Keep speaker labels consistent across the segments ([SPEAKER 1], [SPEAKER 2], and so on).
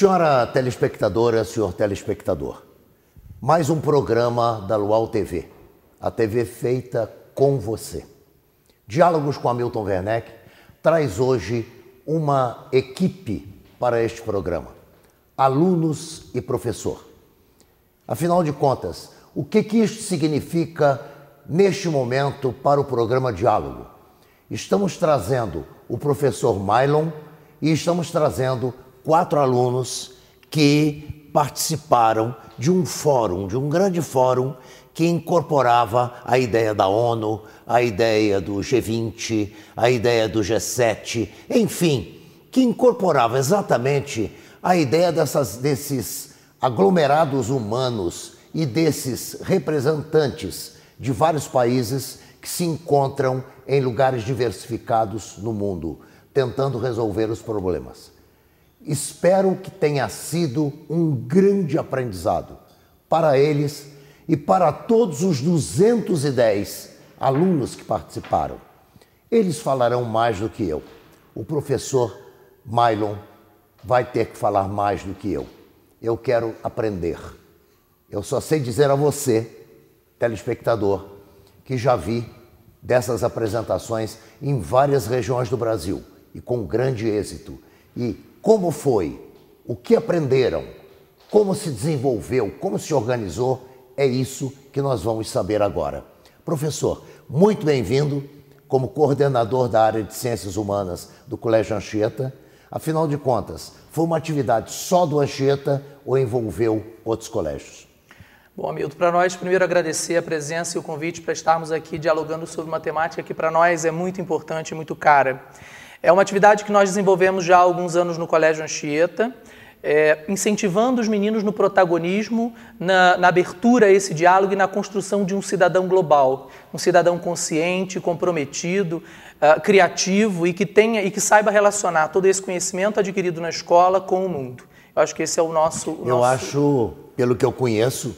[SPEAKER 1] Senhora telespectadora, senhor telespectador, mais um programa da Luau TV, a TV feita com você. Diálogos com Hamilton Werneck traz hoje uma equipe para este programa, alunos e professor. Afinal de contas, o que, que isto significa neste momento para o programa Diálogo? Estamos trazendo o professor Mylon e estamos trazendo quatro alunos que participaram de um fórum, de um grande fórum que incorporava a ideia da ONU, a ideia do G20, a ideia do G7, enfim, que incorporava exatamente a ideia dessas, desses aglomerados humanos e desses representantes de vários países que se encontram em lugares diversificados no mundo, tentando resolver os problemas. Espero que tenha sido um grande aprendizado para eles e para todos os 210 alunos que participaram. Eles falarão mais do que eu. O professor Mylon vai ter que falar mais do que eu. Eu quero aprender. Eu só sei dizer a você, telespectador, que já vi dessas apresentações em várias regiões do Brasil e com grande êxito. E como foi? O que aprenderam? Como se desenvolveu? Como se organizou? É isso que nós vamos saber agora. Professor, muito bem-vindo como coordenador da área de Ciências Humanas do Colégio Anchieta. Afinal de contas, foi uma atividade só do Anchieta ou envolveu outros colégios?
[SPEAKER 2] Bom, Hamilton, para nós, primeiro agradecer a presença e o convite para estarmos aqui dialogando sobre uma temática que para nós é muito importante e muito cara. É uma atividade que nós desenvolvemos já há alguns anos no Colégio Anchieta, é, incentivando os meninos no protagonismo, na, na abertura a esse diálogo e na construção de um cidadão global, um cidadão consciente, comprometido, uh, criativo e que tenha e que saiba relacionar todo esse conhecimento adquirido na escola com o mundo. Eu acho que esse é o nosso. O eu nosso...
[SPEAKER 1] acho, pelo que eu conheço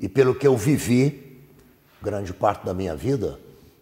[SPEAKER 1] e pelo que eu vivi, grande parte da minha vida,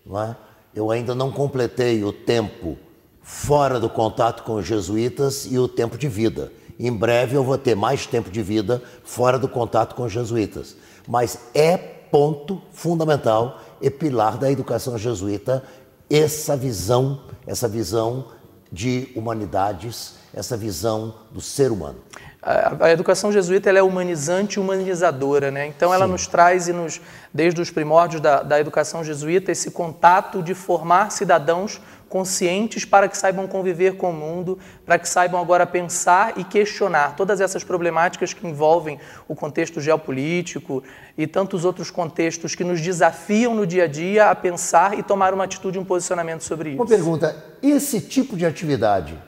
[SPEAKER 1] não é? eu ainda não completei o tempo fora do contato com os jesuítas e o tempo de vida. Em breve eu vou ter mais tempo de vida fora do contato com os jesuítas. Mas é ponto fundamental e pilar da educação jesuíta essa visão, essa visão
[SPEAKER 2] de humanidades, essa visão do ser humano. A, educação jesuíta é humanizante e humanizadora, né? Então ela Sim. nos traz e nos, desde os primórdios da, da educação jesuíta, esse contato de formar cidadãos conscientes para que saibam conviver com o mundo, para que saibam agora pensar e questionar todas essas problemáticas que envolvem o contexto geopolítico e tantos outros contextos que nos desafiam no dia a dia a pensar e tomar uma atitude, um posicionamento sobre isso. Uma pergunta:
[SPEAKER 1] esse tipo de atividade,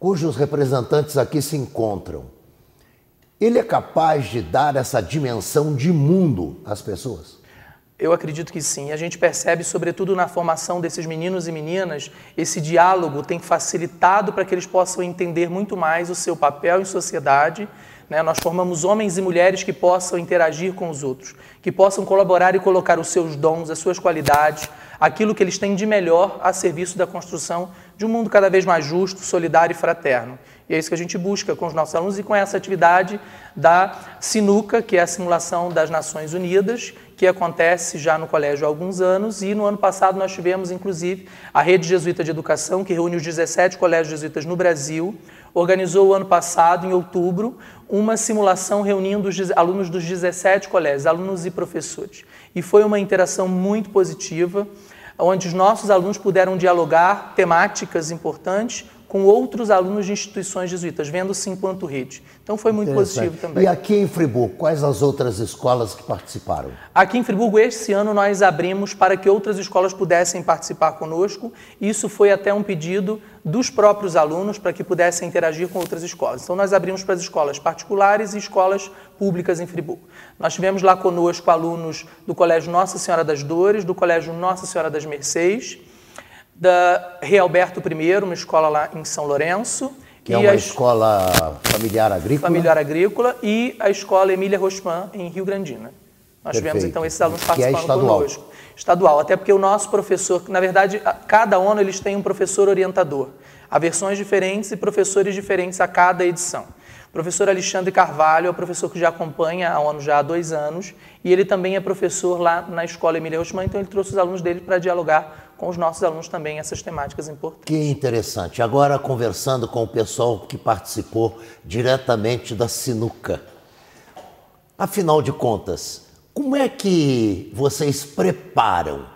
[SPEAKER 1] cujos representantes aqui se encontram, ele é capaz de dar essa dimensão de mundo às pessoas?
[SPEAKER 2] Eu acredito que sim. A gente percebe, sobretudo na formação desses meninos e meninas, esse diálogo tem facilitado para que eles possam entender muito mais o seu papel em sociedade. Né? Nós formamos homens e mulheres que possam interagir com os outros, que possam colaborar e colocar os seus dons, as suas qualidades, aquilo que eles têm de melhor a serviço da construção de um mundo cada vez mais justo, solidário e fraterno. E é isso que a gente busca com os nossos alunos e com essa atividade da Sinuca, que é a simulação das Nações Unidas, que acontece já no colégio há alguns anos, e no ano passado nós tivemos, inclusive, a Rede Jesuíta de Educação, que reúne os 17 colégios jesuítas no Brasil, organizou o ano passado, em outubro, uma simulação reunindo os alunos dos 17 colégios, alunos e professores. E foi uma interação muito positiva, onde os nossos alunos puderam dialogar temáticas importantes com outros alunos de instituições jesuítas, vendo-se enquanto rede. Então foi muito positivo também. E
[SPEAKER 1] aqui em Friburgo, quais as outras escolas que participaram?
[SPEAKER 2] Aqui em Friburgo, este ano, nós abrimos para que outras escolas pudessem participar conosco. Isso foi até um pedido dos próprios alunos para que pudessem interagir com outras escolas. Então, nós abrimos para as escolas particulares e escolas públicas em Friburgo. Nós tivemos lá conosco alunos do Colégio Nossa Senhora das Dores, do Colégio Nossa Senhora das Mercês, da Rei Alberto I, uma escola lá em São Lourenço. Que é uma a...
[SPEAKER 1] escola familiar agrícola. Familiar
[SPEAKER 2] agrícola e a escola Emília Rochman, em Rio Grandina. Nós Perfeito. tivemos então esses alunos participando que é estadual. conosco. Estadual, até porque o nosso professor, na verdade, cada ano eles têm um professor orientador. Há versões diferentes e professores diferentes a cada edição professor Alexandre Carvalho é o professor que já acompanha há, ONU já há dois anos e ele também é professor lá na Escola Emília Rochman, então ele trouxe os alunos dele para dialogar com os nossos alunos também essas temáticas importantes.
[SPEAKER 1] Que interessante. Agora, conversando com o pessoal que participou diretamente da sinuca. Afinal de contas, como é que vocês preparam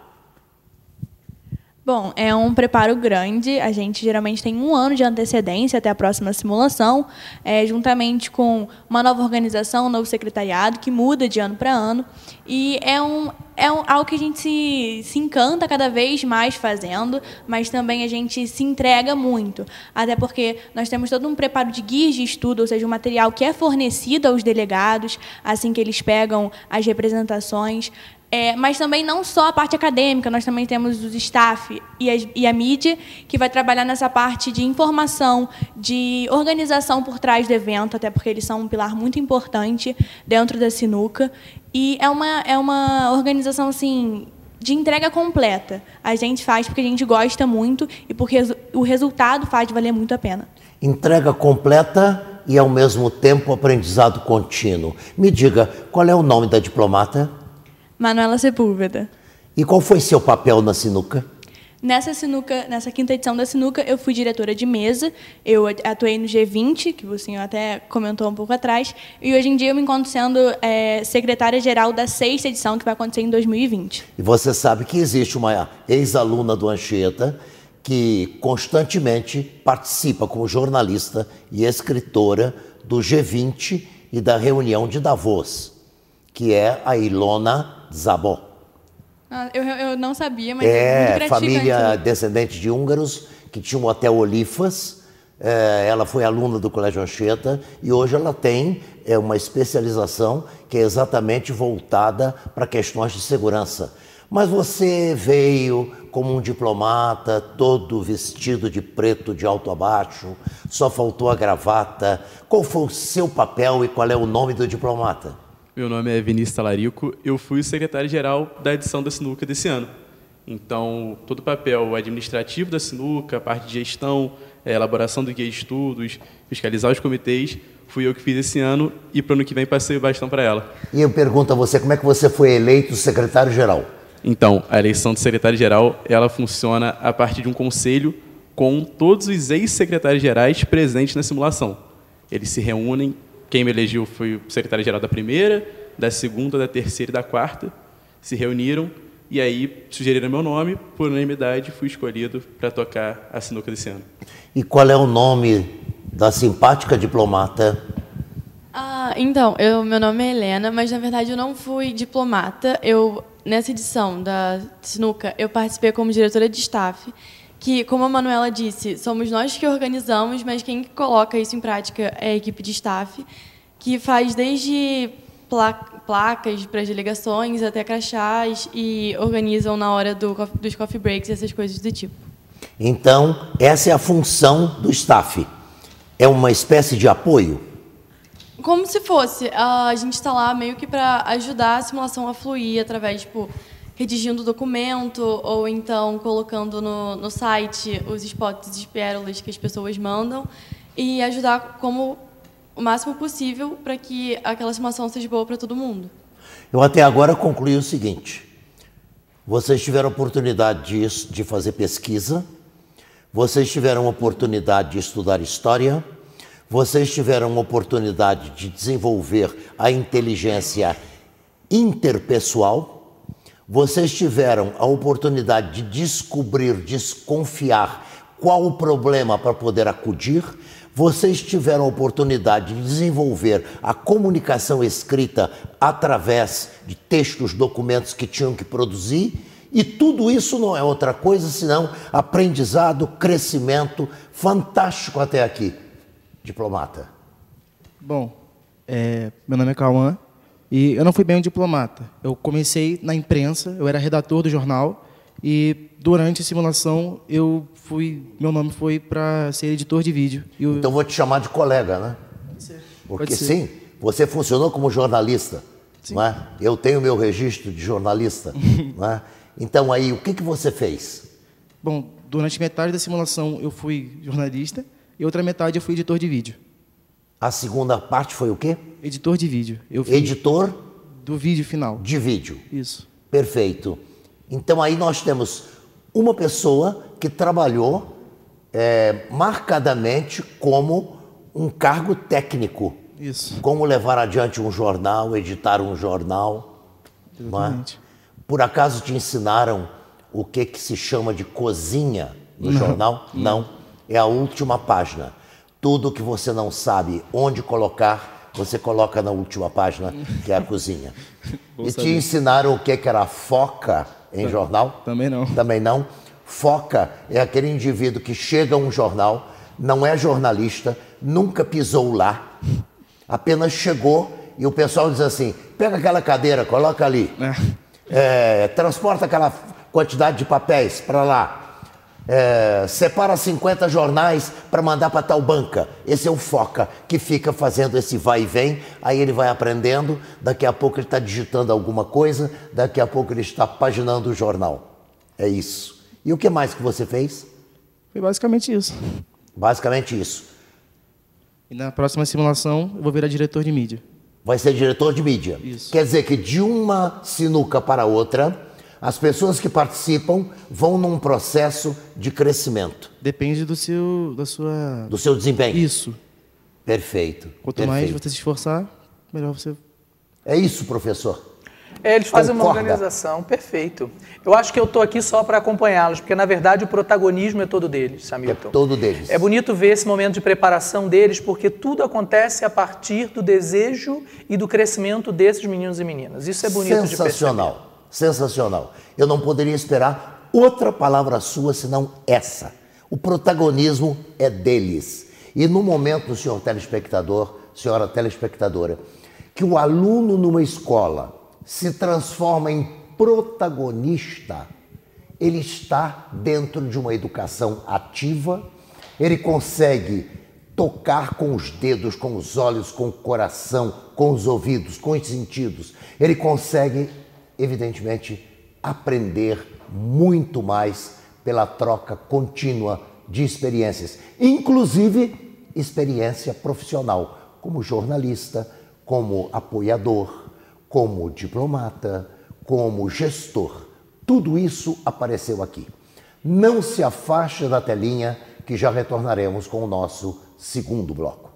[SPEAKER 3] Bom, é um preparo grande. A gente geralmente tem um ano de antecedência até a próxima simulação, é, juntamente com uma nova organização, um novo secretariado, que muda de ano para ano. E é, um, é um, algo que a gente se, se encanta cada vez mais fazendo, mas também a gente se entrega muito. Até porque nós temos todo um preparo de guias de estudo, ou seja, um material que é fornecido aos delegados, assim que eles pegam as representações. É, mas também não só a parte acadêmica, nós também temos os staff e a, e a, mídia, que vai trabalhar nessa parte de informação, de organização por trás do evento, até porque eles são um pilar muito importante dentro da sinuca. E é uma, é uma organização assim de entrega completa. A gente faz porque a gente gosta muito e porque o resultado faz valer muito a pena.
[SPEAKER 1] Entrega completa e, ao mesmo tempo, aprendizado contínuo. Me diga, qual é o nome da diplomata?
[SPEAKER 3] Manuela Sepúlveda.
[SPEAKER 1] E qual foi seu papel na sinuca?
[SPEAKER 3] Nessa sinuca, nessa quinta edição da sinuca, eu fui diretora de mesa. Eu atuei no G20, que o senhor até comentou um pouco atrás, e hoje em dia eu me encontro sendo é, secretária geral da sexta edição que vai acontecer em 2020.
[SPEAKER 1] E você sabe que existe uma ex-aluna do Anchieta que constantemente participa como jornalista e escritora do G20 e da reunião de Davos, que é a Ilona Zabó.
[SPEAKER 3] Ah, eu, eu, não sabia, mas é, é família né?
[SPEAKER 1] descendente de húngaros que tinha um hotel Olifas. É, ela foi aluna do Colégio Anchieta e hoje ela tem é, uma especialização que é exatamente voltada para questões de segurança. Mas você veio como um diplomata, todo vestido de preto de alto a baixo, só faltou a gravata. Qual foi o seu papel e qual é
[SPEAKER 2] o nome do diplomata? Meu nome é Vinícius Talarico. Eu fui o secretário-geral da edição da Sinuca desse ano. Então, todo o papel administrativo da Sinuca, a parte de gestão, eh, elaboração do guia de estudos, fiscalizar os comitês, fui eu que fiz esse ano e para o ano que vem passei o bastão para ela.
[SPEAKER 1] E eu pergunto a você, como é que você foi eleito secretário-geral?
[SPEAKER 2] Então, a eleição de secretário-geral, ela funciona a partir de um conselho com todos os ex-secretários-gerais presentes na simulação. Eles se reúnem quem me elegeu foi o secretário-geral da primeira, da segunda, da terceira e da quarta. Se reuniram e aí sugeriram meu nome, por unanimidade fui escolhido para tocar a sinuca desse ano.
[SPEAKER 1] E qual é o nome da simpática diplomata?
[SPEAKER 3] Ah, então, eu, meu nome é Helena, mas na verdade eu não fui diplomata. Eu nessa edição da sinuca eu participei como diretora de staff que, como a Manuela disse, somos nós que organizamos, mas quem coloca isso em prática é a equipe de staff, que faz desde placas para as delegações até crachás e organizam na hora do, dos coffee breaks e essas coisas do tipo.
[SPEAKER 1] Então, essa é a função do staff. É uma espécie de apoio?
[SPEAKER 3] Como se fosse. A gente está lá meio que para ajudar a simulação a fluir através, tipo, redigindo documento ou então colocando no, no site os spots de pérolas que as pessoas mandam e ajudar como o máximo possível para que aquela simulação seja boa para todo mundo.
[SPEAKER 1] Eu até agora concluí o seguinte: vocês tiveram oportunidade de, de fazer pesquisa, vocês tiveram oportunidade de estudar história, vocês tiveram oportunidade de desenvolver a inteligência interpessoal vocês tiveram a oportunidade de descobrir, desconfiar qual o problema para poder acudir. Vocês tiveram a oportunidade de desenvolver a comunicação escrita através de textos, documentos que tinham que produzir. E tudo isso não é outra coisa senão aprendizado, crescimento fantástico até aqui. Diplomata.
[SPEAKER 2] Bom, é, meu nome é Cauã, e eu não fui bem um diplomata. Eu comecei na imprensa, eu era redator do jornal e durante a simulação eu fui, meu nome foi para ser editor de vídeo. Eu... Então vou
[SPEAKER 1] te chamar de colega, né? Pode ser. Porque Pode ser. sim, você funcionou como jornalista, sim. não é? Eu tenho meu registro de jornalista, não é? Então aí o que que você fez?
[SPEAKER 2] Bom, durante metade da simulação eu fui
[SPEAKER 1] jornalista e outra metade eu fui editor de vídeo. A segunda parte foi o quê? Editor de vídeo. Editor? Do vídeo final. De vídeo. Isso. Perfeito. Então aí nós temos uma pessoa que trabalhou é, marcadamente como um cargo técnico. Isso. Como levar adiante um jornal, editar um jornal. É? Exatamente. É? Por acaso te ensinaram o que, que se chama de cozinha no Não. jornal? Não. Não. É a última página. Tudo que você não sabe onde colocar, você coloca na última página, que é a cozinha. e te ensinaram o que, que era foca em jornal? Também não. Também não. Foca é aquele indivíduo que chega a um jornal, não é jornalista, nunca pisou lá, apenas chegou e o pessoal diz assim: pega aquela cadeira, coloca ali, é. É, transporta aquela quantidade de papéis para lá, é, separa 50 jornais para mandar para tal banca. Esse é o foca que fica fazendo esse vai e vem. Aí ele vai aprendendo. Daqui a pouco ele está digitando alguma coisa. Daqui a pouco ele está paginando o jornal. É isso. E o que mais que você fez?
[SPEAKER 2] Foi basicamente isso.
[SPEAKER 1] Basicamente isso.
[SPEAKER 2] E na próxima simulação eu vou virar diretor de mídia.
[SPEAKER 1] Vai ser diretor de mídia. Isso. Quer dizer que de uma sinuca para outra as pessoas que participam vão num processo de crescimento. Depende do seu, da sua... Do seu desempenho. Isso. Perfeito.
[SPEAKER 2] Quanto perfeito. mais você se esforçar,
[SPEAKER 1] melhor você... É isso, professor.
[SPEAKER 2] É, eles fazem Concorda. uma organização, perfeito. Eu acho que eu estou aqui só para acompanhá-los, porque na verdade o protagonismo é todo deles, amigo. É todo deles. É bonito ver esse momento de preparação deles, porque tudo acontece a partir do desejo e do crescimento desses meninos e meninas. Isso é bonito de perceber.
[SPEAKER 1] Sensacional sensacional. Eu não poderia esperar outra palavra sua senão essa. O protagonismo é deles. E no momento, senhor telespectador, senhora telespectadora, que o aluno numa escola se transforma em protagonista, ele está dentro de uma educação ativa, ele consegue tocar com os dedos, com os olhos, com o coração, com os ouvidos, com os sentidos. Ele consegue evidentemente, aprender muito mais pela troca contínua de experiências, inclusive experiência profissional, como jornalista, como apoiador, como diplomata, como gestor. Tudo isso apareceu aqui. Não se afaste da telinha que já retornaremos com o nosso segundo bloco.